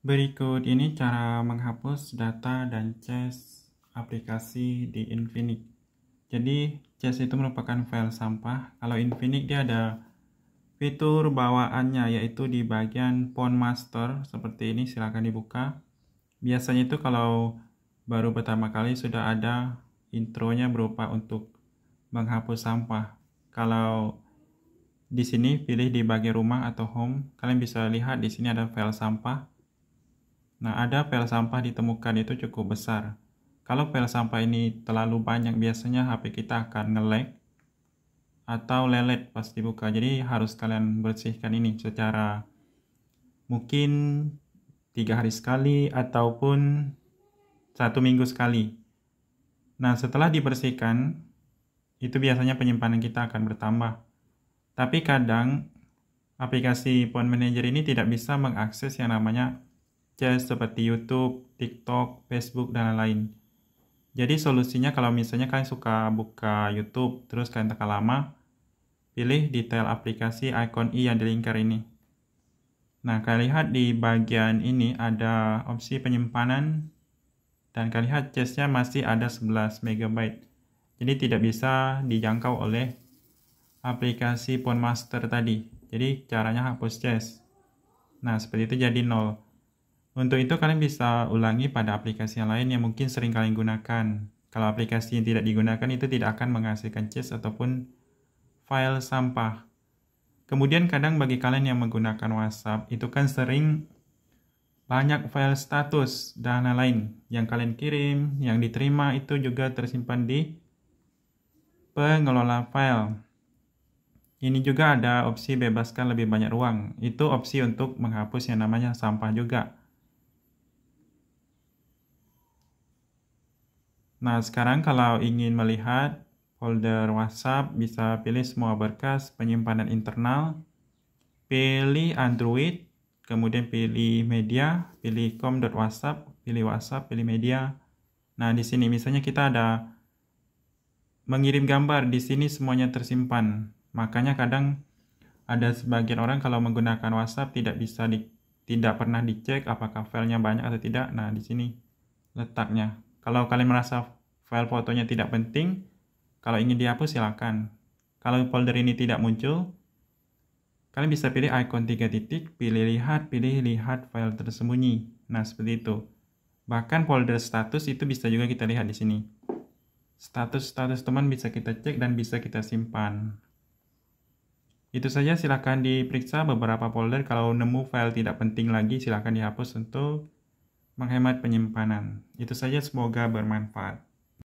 Berikut ini cara menghapus data dan cache aplikasi di Infinix. Jadi, cache itu merupakan file sampah. Kalau Infinix dia ada fitur bawaannya yaitu di bagian font master seperti ini silahkan dibuka. Biasanya itu kalau baru pertama kali sudah ada intronya berupa untuk menghapus sampah. Kalau di sini pilih di bagian rumah atau home, kalian bisa lihat di sini ada file sampah Nah, ada pel sampah ditemukan itu cukup besar. Kalau pel sampah ini terlalu banyak, biasanya HP kita akan ngelag atau lelet pas dibuka. Jadi harus kalian bersihkan ini secara mungkin tiga hari sekali ataupun satu minggu sekali. Nah, setelah dibersihkan, itu biasanya penyimpanan kita akan bertambah. Tapi kadang aplikasi Phone Manager ini tidak bisa mengakses yang namanya podcast seperti YouTube, TikTok, Facebook, dan lain-lain. Jadi solusinya kalau misalnya kalian suka buka YouTube, terus kalian tekan lama, pilih detail aplikasi icon i yang dilingkar ini. Nah, kalian lihat di bagian ini ada opsi penyimpanan, dan kalian lihat chestnya masih ada 11 MB. Jadi tidak bisa dijangkau oleh aplikasi Master tadi. Jadi caranya hapus chest. Nah, seperti itu jadi nol. Untuk itu kalian bisa ulangi pada aplikasi yang lain yang mungkin sering kalian gunakan. Kalau aplikasi yang tidak digunakan itu tidak akan menghasilkan CSS ataupun file sampah. Kemudian kadang bagi kalian yang menggunakan WhatsApp itu kan sering banyak file status dan lain-lain yang kalian kirim, yang diterima itu juga tersimpan di pengelola file. Ini juga ada opsi bebaskan lebih banyak ruang. Itu opsi untuk menghapus yang namanya sampah juga. Nah, sekarang kalau ingin melihat folder WhatsApp, bisa pilih semua berkas penyimpanan internal, pilih Android, kemudian pilih media, pilih com.whatsapp, pilih WhatsApp, pilih media. Nah, di sini misalnya kita ada mengirim gambar, di sini semuanya tersimpan. Makanya kadang ada sebagian orang kalau menggunakan WhatsApp tidak bisa di, tidak pernah dicek apakah filenya banyak atau tidak. Nah, di sini letaknya. Kalau kalian merasa file fotonya tidak penting, kalau ingin dihapus silakan. Kalau folder ini tidak muncul, kalian bisa pilih icon tiga titik, pilih lihat, pilih lihat file tersembunyi. Nah, seperti itu. Bahkan folder status itu bisa juga kita lihat di sini. Status-status teman bisa kita cek dan bisa kita simpan. Itu saja silahkan diperiksa beberapa folder kalau nemu file tidak penting lagi silahkan dihapus untuk menghemat penyimpanan. Itu saja semoga bermanfaat.